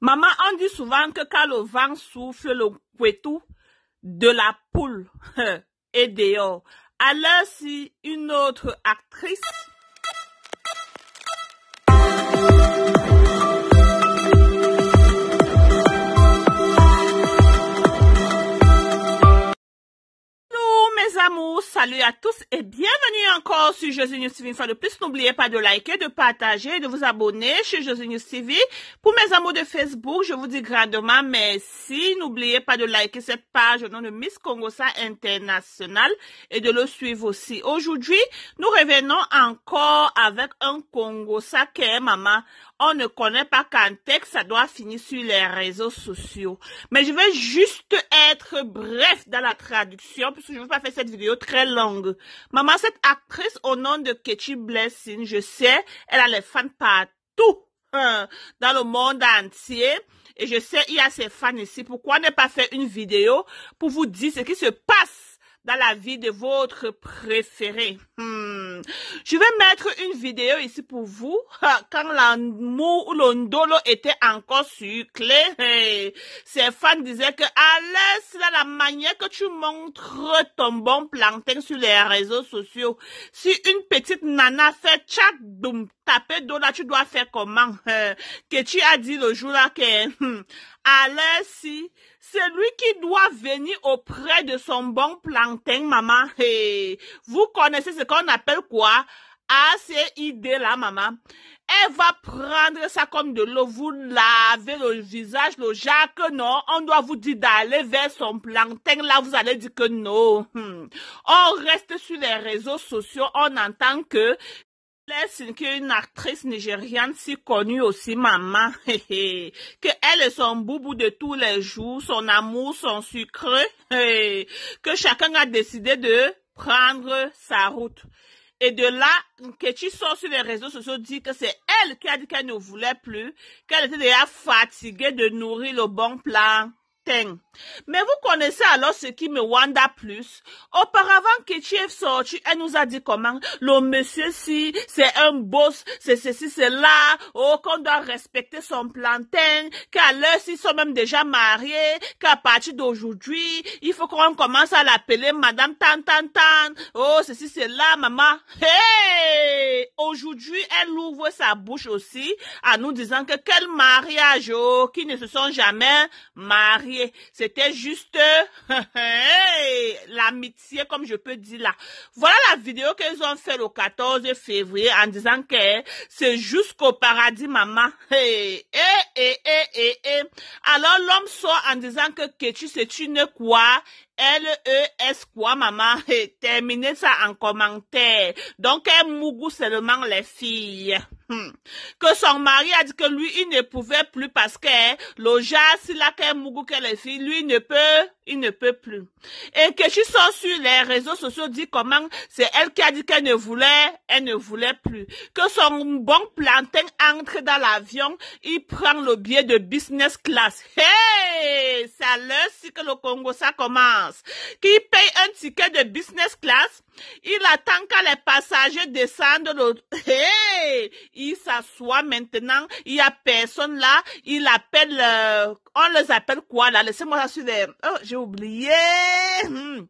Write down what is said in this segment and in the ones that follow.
Maman, on dit souvent que quand le vent souffle, le couetou de la poule est dehors. Alors si une autre actrice salut à tous et bienvenue encore sur Jésus News TV. Une fois de plus, n'oubliez pas de liker, de partager, de vous abonner chez Jésus News TV. Pour mes amours de Facebook, je vous dis grandement merci. N'oubliez pas de liker cette page au nom de Miss Sa International et de le suivre aussi. Aujourd'hui, nous revenons encore avec un Congo qui est maman on ne connaît pas qu'un texte, ça doit finir sur les réseaux sociaux. Mais je vais juste être bref dans la traduction, puisque je ne veux pas faire cette vidéo très longue. Maman, cette actrice au nom de Ketchy Blessing, je sais, elle a les fans partout hein, dans le monde entier. Et je sais, il y a ses fans ici. Pourquoi ne pas faire une vidéo pour vous dire ce qui se passe dans la vie de votre préféré. Hmm. Je vais mettre une vidéo ici pour vous quand l'amour ou l'ondolo était encore sur Ses fans disaient que allez la manière que tu montres ton bon plantain sur les réseaux sociaux, si une petite nana fait chat, boum, taper de là, tu dois faire comment? que tu as dit le jour là que hmm, Allez si celui qui doit venir auprès de son bon plantain, maman, hey, vous connaissez ce qu'on appelle quoi ACID là, maman. Elle va prendre ça comme de l'eau, vous lavez le visage, le jac, non. On doit vous dire d'aller vers son plantain, là, vous allez dire que non. Hmm. On reste sur les réseaux sociaux, on entend que laisse qu'une actrice nigériane si connue aussi maman, que elle est son boubou de tous les jours, son amour, son sucre, que chacun a décidé de prendre sa route. Et de là, tu sors sur les réseaux sociaux, dit que c'est elle qui a dit qu'elle ne voulait plus, qu'elle était déjà fatiguée de nourrir le bon plan mais vous connaissez alors ce qui me wanda plus. Auparavant que tu sorti, elle nous a dit comment le monsieur ci c'est un boss, c'est ceci, c'est là, oh, qu'on doit respecter son plantain, qu'à l'heure s'ils sont même déjà mariés, qu'à partir d'aujourd'hui, il faut qu'on commence à l'appeler madame tan tan tan, oh, ceci, c'est là, maman. Hey! Aujourd'hui, elle ouvre sa bouche aussi, à nous disant que quel mariage, oh, qui ne se sont jamais mariés. C'était juste l'amitié, comme je peux dire là. Voilà la vidéo qu'ils ont fait le 14 février en disant que c'est jusqu'au paradis, maman. et Alors l'homme sort en disant que tu c'est une quoi L-E-S quoi, maman? Terminez ça en commentaire. Donc, elle mougou seulement les filles. Hmm. Que son mari a dit que lui, il ne pouvait plus parce que s'il si qu'elle mougou que les filles, lui, ne peut, il ne peut plus. Et que je ça sur les réseaux sociaux, dit comment c'est elle qui a dit qu'elle ne voulait, elle ne voulait plus. Que son bon plantain entre dans l'avion, il prend le billet de business class. Hey! Ça à l'heure que le Congo, ça commence qui paye un ticket de business class, il attend que les passagers descendent. Hey! Il s'assoit maintenant, il y a personne là, il appelle, euh, on les appelle quoi là? Laissez-moi là Oh, j'ai oublié! Hmm.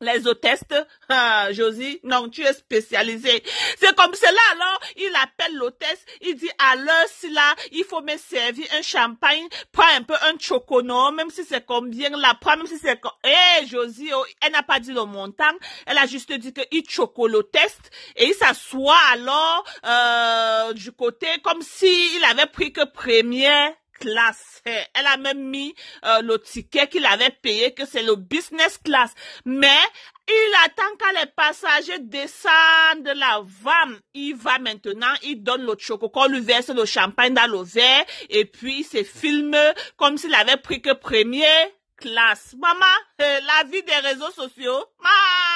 Les hôtesses, ah, Josie, non, tu es spécialisée. C'est comme cela, alors, il appelle l'hôtesse, il dit, alors, l'heure, si là, il faut me servir un champagne, prends un peu un chocono, même si c'est combien la prends, même si c'est, eh, Josie, oh, elle n'a pas dit le montant, elle a juste dit que il qu'il l'hôtesse, et il s'assoit alors, euh, du côté, comme s'il avait pris que premier classe Elle a même mis euh, le ticket qu'il avait payé, que c'est le business class. Mais il attend quand les passagers descendent de la vanne. Il va maintenant, il donne le chocolat, lui verse le champagne dans le verre et puis il se filme comme s'il avait pris que premier classe. Maman, euh, la vie des réseaux sociaux. Maman!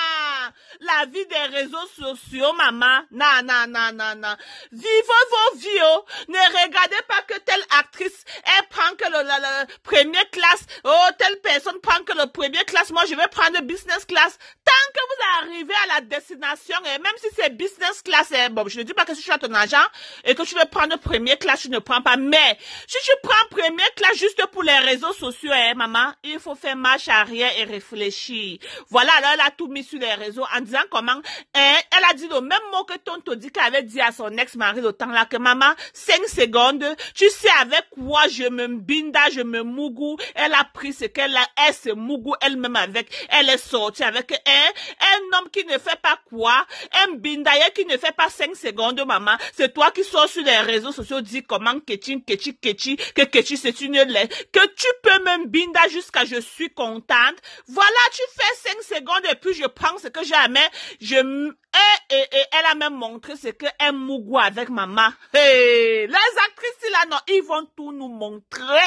la vie des réseaux sociaux, maman. Non, non, non, non, non. Vivez vos vies, oh. Ne regardez pas que telle actrice, elle prend que le, la, première classe. Oh, telle personne prend que le premier classe. Moi, je vais prendre business class. Tant que vous arrivez à la destination, et eh, même si c'est business class, eh, bon, je ne dis pas que si je suis à ton agent et que tu veux prendre premier classe, je ne prends pas. Mais, si tu prends premier classe juste pour les réseaux sociaux, hein, maman, il faut faire marche arrière et réfléchir. Voilà, là, elle a tout mis sur les réseaux disant comment hein, elle a dit le même mot que ton qu'elle avait dit à son ex-mari le temps là que maman, 5 secondes, tu sais avec quoi je me binda, je me mougou. Elle a pris ce qu'elle a, elle se mougou elle-même avec. Elle est sortie avec un hein, un homme qui ne fait pas quoi, un bindaye qui ne fait pas 5 secondes, maman. C'est toi qui sors sur les réseaux sociaux, dis comment Ketchi, Ketchi, Ketchi, que Ketchi c'est une lettre, que tu peux même binda jusqu'à je suis contente. Voilà, tu fais 5 secondes et puis je prends ce que j'ai mais je, eh, eh, eh, elle a même montré ce que un avec maman. Hey, les actrices là, non, ils vont tout nous montrer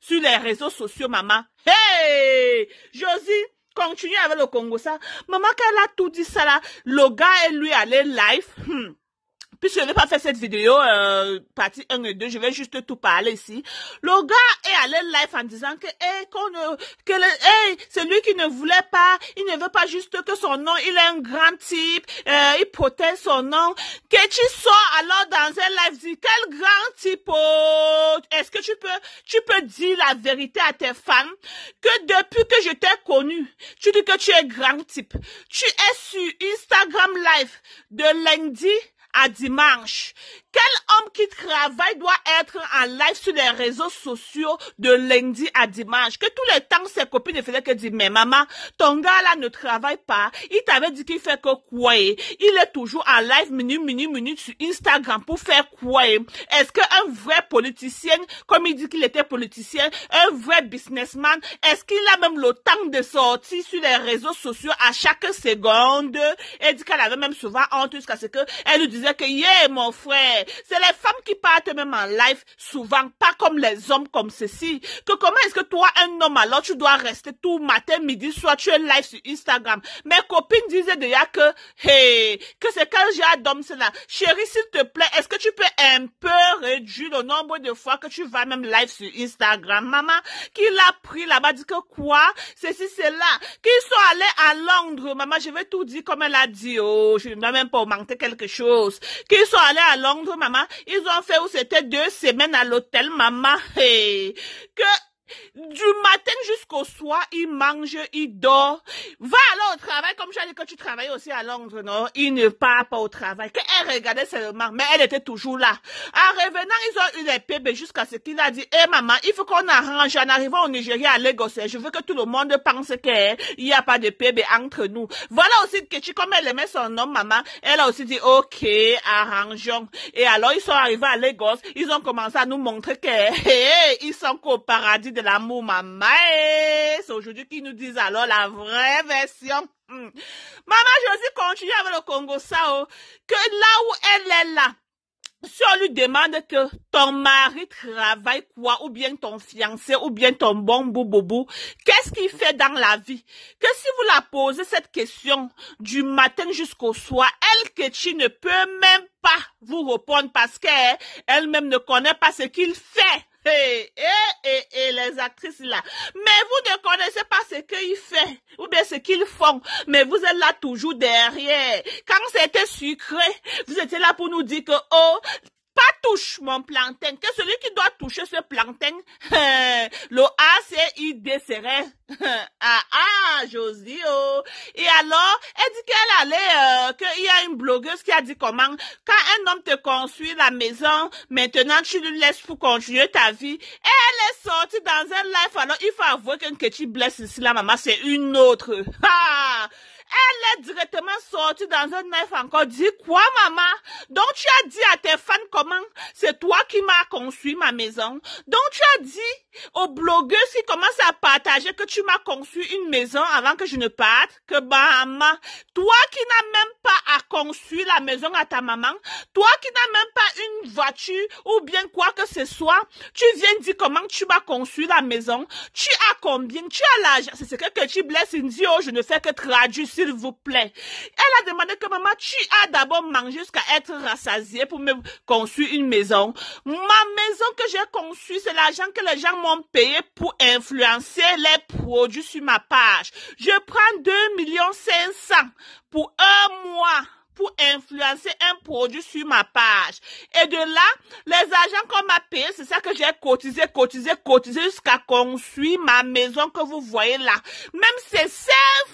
sur les réseaux sociaux, maman. Hey, Josie, continue avec le Congo ça. Maman, qu'elle a tout dit ça là, le gars est lui allé live. Hmm. Puisque je ne vais pas faire cette vidéo, euh, partie 1 et 2, je vais juste tout parler ici. Le gars est allé live en disant que, hey, qu'on que le, celui qui ne voulait pas, il ne veut pas juste que son nom, il est un grand type, euh, il protège son nom. Que tu sois alors dans un live, dis, quel grand type, oh, est-ce que tu peux, tu peux dire la vérité à tes fans que depuis que je t'ai connu, tu dis que tu es grand type. Tu es sur Instagram live de lundi à dimanche. Quel homme Travail doit être en live sur les réseaux sociaux de lundi à dimanche. Que tous les temps, ses copines ne faisaient que dire, mais maman, ton gars là ne travaille pas. Il t'avait dit qu'il fait que quoi? Il est toujours en live minute, minute, minute sur Instagram pour faire quoi? Est-ce qu'un vrai politicien, comme il dit qu'il était politicien, un vrai businessman, est-ce qu'il a même le temps de sortir sur les réseaux sociaux à chaque seconde? Elle dit qu'elle avait même souvent honte jusqu'à ce qu'elle nous disait que, yeah, mon frère, c'est les femmes qui partent même en live, souvent, pas comme les hommes comme ceci. Que comment est-ce que toi, un homme, alors tu dois rester tout matin, midi, soit tu es live sur Instagram. Mes copines disaient déjà que, hey, que c'est quand j'ai c'est là. Chérie, s'il te plaît, est-ce que tu peux un peu réduire le nombre de fois que tu vas même live sur Instagram? Maman, qui l'a pris là-bas, dit que quoi? Ceci, cela. Qu'ils sont allés à Londres, maman, je vais tout dire comme elle a dit. Oh, je ne dois même pas augmenter quelque chose. Qu'ils sont allés à Londres, maman, ils ont fait où c'était deux semaines à l'hôtel, maman. que du matin jusqu'au soir, il mange, il dort. Va alors au travail, comme j'allais que tu travailles aussi à Londres, non? Il ne part pas au travail. Elle regardait seulement, mais elle était toujours là. En revenant, ils ont eu les bébés jusqu'à ce qu'il a dit, hé eh, maman, il faut qu'on arrange en arrivant au Nigeria à Lagos. Eh, je veux que tout le monde pense qu'il eh, n'y a pas de bébé entre nous. Voilà aussi que tu comme elle aimait son nom, maman, elle a aussi dit, ok, arrangeons. Et alors, ils sont arrivés à Lagos, ils ont commencé à nous montrer qu'ils sont qu'au paradis l'amour, maman. C'est aujourd'hui qu'ils nous disent alors la vraie version. Hmm. Maman, Maman aussi continue avec le Congo Sao, que là où elle est là, si on lui demande que ton mari travaille quoi, ou bien ton fiancé, ou bien ton bon boubou, qu'est-ce qu'il fait dans la vie Que si vous la posez cette question du matin jusqu'au soir, elle que tu ne peut même pas vous répondre parce qu'elle-même ne connaît pas ce qu'il fait et, eh, les actrices là. Mais vous ne connaissez pas ce qu'ils font, ou bien ce qu'ils font, mais vous êtes là toujours derrière. Quand c'était sucré, vous étiez là pour nous dire que, oh, pas touche mon plantain, que celui qui doit toucher ce plantain, le A, c'est ID, serait. ah, ah, Josio Et alors, elle dit qu'elle allait qu'il y a une blogueuse qui a dit comment quand un homme te construit la maison, maintenant tu le laisses pour continuer ta vie. Et elle est sortie dans un live. Alors il faut avouer que tu blesse ici la maman, c'est une autre elle est directement sortie dans un neuf encore. Dis quoi, maman? Donc, tu as dit à tes fans comment c'est toi qui m'as construit ma maison. Donc, tu as dit aux blogueuses qui commencent à partager que tu m'as conçu une maison avant que je ne parte, que bah, maman, toi qui n'as même pas à construire la maison à ta maman, toi qui n'as même pas une voiture ou bien quoi que ce soit, tu viens dire comment tu m'as conçu la maison, tu as combien, tu as l'âge. C'est ce que tu blesses, oh, je ne fais que traduire s'il vous plaît. Elle a demandé que maman, tu as d'abord mangé jusqu'à être rassasiée pour me construire une maison. Ma maison que j'ai conçue, c'est l'argent que les gens m'ont payé pour influencer les produits sur ma page. Je prends 2 millions pour un mois pour influencer un produit sur ma page. Et de là, les agents qu'on m'a payé, c'est ça que j'ai cotisé, cotisé, cotisé jusqu'à construire ma maison que vous voyez là. Même ces ça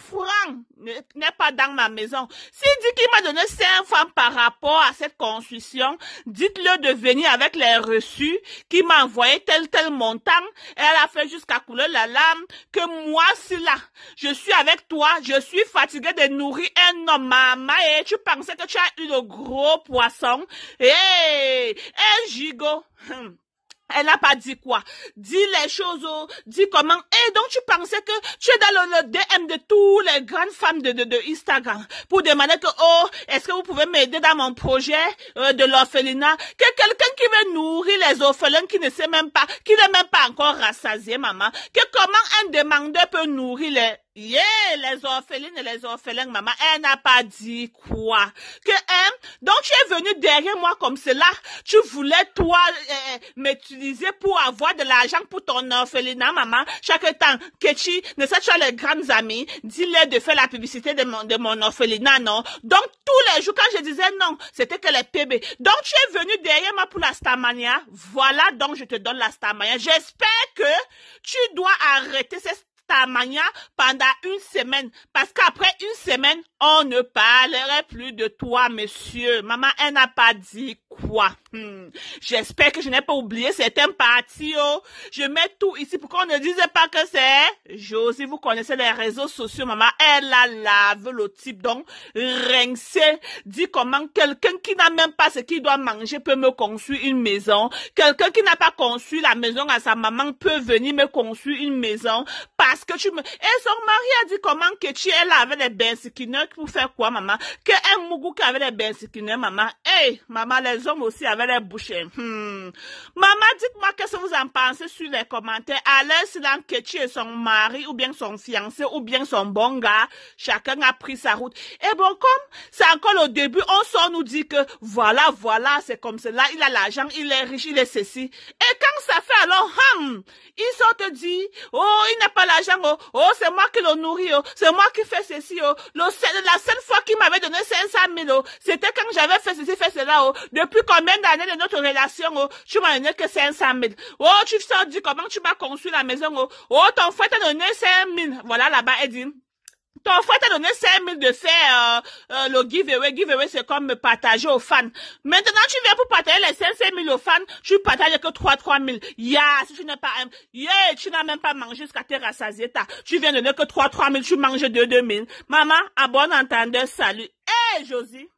n'est pas dans ma maison. S'il dit qu'il m'a donné cinq francs par rapport à cette construction, dites-le de venir avec les reçus qui m'a envoyé tel tel montant. elle a fait jusqu'à couler la lame que moi, si là, je suis avec toi, je suis fatiguée de nourrir un homme, maman, et eh, tu pensais que tu as eu le gros poisson? et eh, un gigot. Hum. Elle n'a pas dit quoi. Dis les choses, oh, dis comment. Et donc tu pensais que tu es dans le, DM de toutes les grandes femmes de, de, Instagram pour demander que, oh, est-ce que vous pouvez m'aider dans mon projet euh, de l'orphelinat? Que quelqu'un qui veut nourrir les orphelins qui ne sait même pas, qui n'est même pas encore rassasié, maman. Que comment un demandeur peut nourrir les Yeah, les orphelines et les orphelines, maman, elle n'a pas dit quoi. Que, hein, donc tu es venu derrière moi comme cela. Tu voulais, toi, euh, m'utiliser pour avoir de l'argent pour ton orphelinat, maman. Chaque temps, que tu, ne sais-tu les grandes amies, dis les de faire la publicité de mon, de mon orphelinat, non? Donc, tous les jours, quand je disais non, c'était que les PB. Donc, tu es venu derrière moi pour la Voilà, donc, je te donne la Stamania. J'espère que tu dois arrêter cette à pendant une semaine. Parce qu'après une semaine, on ne parlerait plus de toi, monsieur. Maman, elle n'a pas dit quoi. Hmm. J'espère que je n'ai pas oublié certains parties. Oh. Je mets tout ici pour qu'on ne dise pas que c'est Josie. Vous connaissez les réseaux sociaux, maman. Elle a lave le type. Donc, rincer. Dit comment quelqu'un qui n'a même pas ce qu'il doit manger peut me construire une maison. Quelqu'un qui n'a pas construit la maison à sa maman peut venir me construire une maison parce que tu me... Et son mari a dit comment que tu là avec les bains pour faire quoi, maman? Que un mougou qui avait des bains maman. hey, maman, les hommes aussi avaient les bouchées. Hmm. Maman, dites-moi qu'est-ce que vous en pensez sur les commentaires. Allez, si tu et son mari, ou bien son fiancé, ou bien son bon gars, chacun a pris sa route. Et bon, comme c'est encore le début, on sort nous dit que voilà, voilà, c'est comme cela, il a l'argent, il est riche, il est ceci. Et quand ça fait alors, hum, ils sortent te dit, oh, il n'a pas l'argent, oh, oh, c'est moi qui le nourris, oh, c'est moi qui fais ceci, oh, la seule fois qu'il m'avait donné 500 000, oh, c'était quand j'avais fait ceci, fait cela, oh, depuis depuis combien d'années de notre relation, oh? tu m'as donné que 500 000. Oh, tu sors dit comment tu m'as construit la maison, oh. Oh, ton frère t'a donné 5 000. Voilà, là-bas, elle dit. Ton frère t'a donné 5 000 de faire euh, euh, le giveaway. Giveaway, c'est comme partager aux fans. Maintenant, tu viens pour partager les 5 000 aux fans, tu partages que 3 3 000. Yeah, si tu n'as pas... Yeah, tu n'as même pas mangé jusqu'à te rassasier. Tu viens de donner que 3 3 000, tu manges 2 000. Maman, à bon entendeur, salut. Hé, hey, Josie